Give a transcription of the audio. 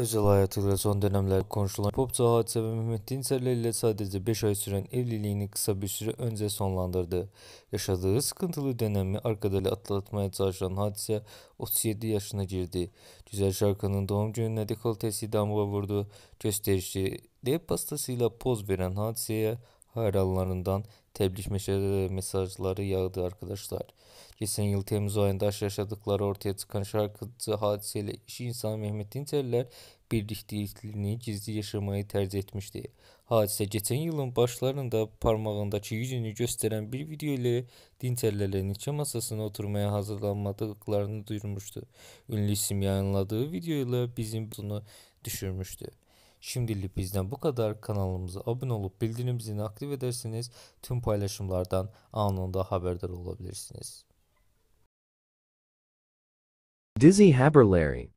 Özəl həyatıyla son dönəmlərdə qonşulan popca hadisə və Mehmetdin Sərli ilə sadəcə 5 ay sürən evliliyini qısa bir süre öncə sonlandırdı. Yaşadığı sıkıntılı dönəmi arkadalı atlatmaya çalışan hadisə 37 yaşına girdi. Güzel şarkının doğum gününe dekoltesi damga vurdu. Gösterişli rap pastasıyla poz veren hadiseye hayranlarından tebrik mesajları yağdı arkadaşlar. Geçen yıl Temmuz ayında yaşadıkları ortaya çıkan şarkıcı hadiseyle iş insanı Mehmet Dinçerler birlikteliklerini gizli yaşamayı tercih etmişti. Hadisə keçən yılın başlarında parmağındakı yüzünü göstərən bir video ilə Dinçerlərlə nikah masasına oturmaya hazırlanmadıqlarını duyurmuşdu. Ünlü isim yayınladığı video ilə bizim bunu düşürmüşdü. Şimdilik bizden bu kadar. Kanalımıza abone olup bildirim zilini aktif ederseniz tüm paylaşımlardan anında haberdar olabilirsiniz. Dizzy Haberleri